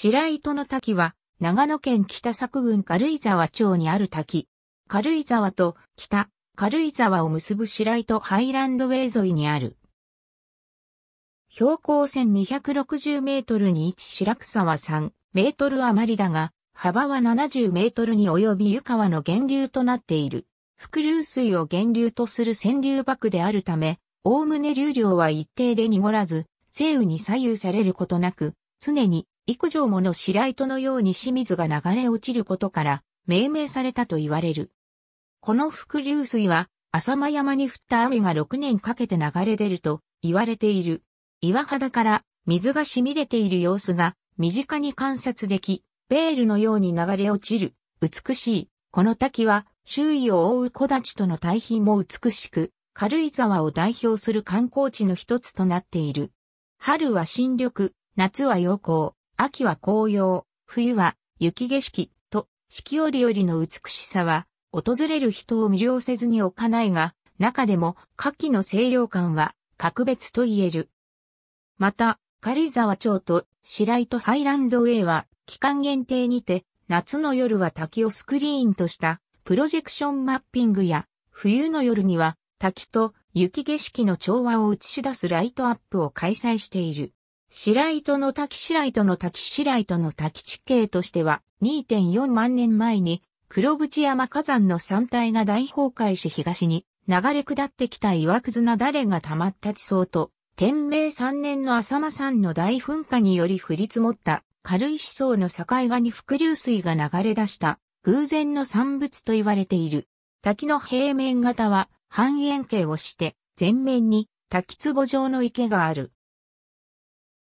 白糸の滝は、長野県北作郡軽井沢町にある滝。軽井沢と北、軽井沢を結ぶ白糸ハイランドウェイ沿いにある。標高1260メートルに位置白草は3メートル余りだが、幅は70メートルに及び湯川の源流となっている。伏流水を源流とする川流瀑であるため、おおむね流量は一定で濁らず、晴雨に左右されることなく、常に幾条もの白糸のように清水が流れ落ちることから命名されたと言われる。この伏流水は浅間山に降った雨が6年かけて流れ出ると言われている。岩肌から水が染み出ている様子が身近に観察でき、ベールのように流れ落ちる。美しい。この滝は周囲を覆う木立との対比も美しく、軽井沢を代表する観光地の一つとなっている。春は新緑、夏は陽光、秋は紅葉、冬は雪景色と四季折々の美しさは訪れる人を魅了せずに置かないが、中でも夏季の清涼感は格別と言える。また、軽井沢町と白糸ハイランドウェイは期間限定にて夏の夜は滝をスクリーンとしたプロジェクションマッピングや冬の夜には滝と雪景色の調和を映し出すライトアップを開催している。白糸の滝白糸の滝白糸の滝地形としては2.4万年前に黒淵山火山の山体が大崩壊し東に流れ下ってきた岩屑な誰が溜まった地層と天明3年の浅間山の大噴火により降り積もった軽石層の境画に伏流水が流れ出した偶然の産物と言われている。滝の平面型は半円形をして前面に滝壺状の池がある。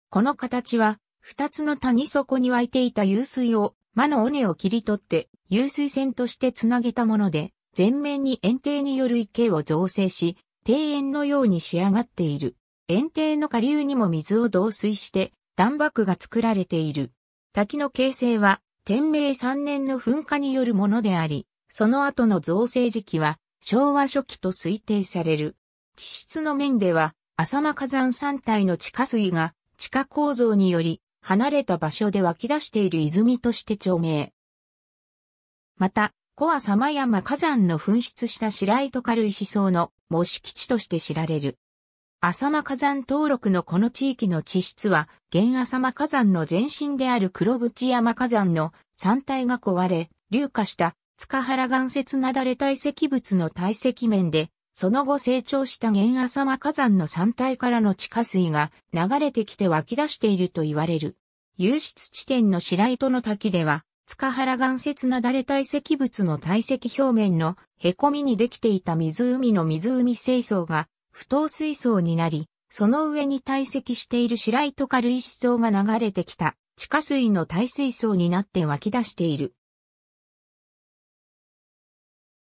この形は、二つの谷底に湧いていた湧水を、魔の尾根を切り取って、湧水線としてつなげたもので、全面に園庭による池を造成し、庭園のように仕上がっている。園庭の下流にも水を導水して、断幕が作られている。滝の形成は、天明三年の噴火によるものであり、その後の造成時期は、昭和初期と推定される。地質の面では、浅間火山山体の地下水が地下構造により、離れた場所で湧き出している泉として著名。また、コア様山火山の噴出した白糸軽石層の模式地として知られる。浅間火山登録のこの地域の地質は、現浅間火山の前身である黒淵山火山の山体が壊れ、流化した塚原岩雪なだれ堆積物の堆積面で、その後成長した原浅間火山の山体からの地下水が流れてきて湧き出していると言われる。湧出地点の白糸の滝では、塚原岩雪なだれ堆積物の堆積表面の凹みにできていた湖の湖清掃が不等水槽になり、その上に堆積している白糸軽石層が流れてきた地下水の耐水槽になって湧き出している。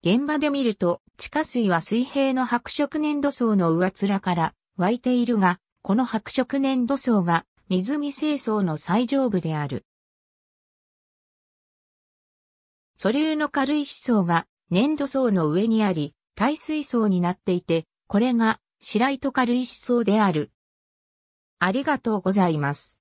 現場で見ると、地下水は水平の白色粘土層の上面から湧いているが、この白色粘土層が水未清層の最上部である。素粒の軽石層が粘土層の上にあり、耐水層になっていて、これが白糸軽石層である。ありがとうございます。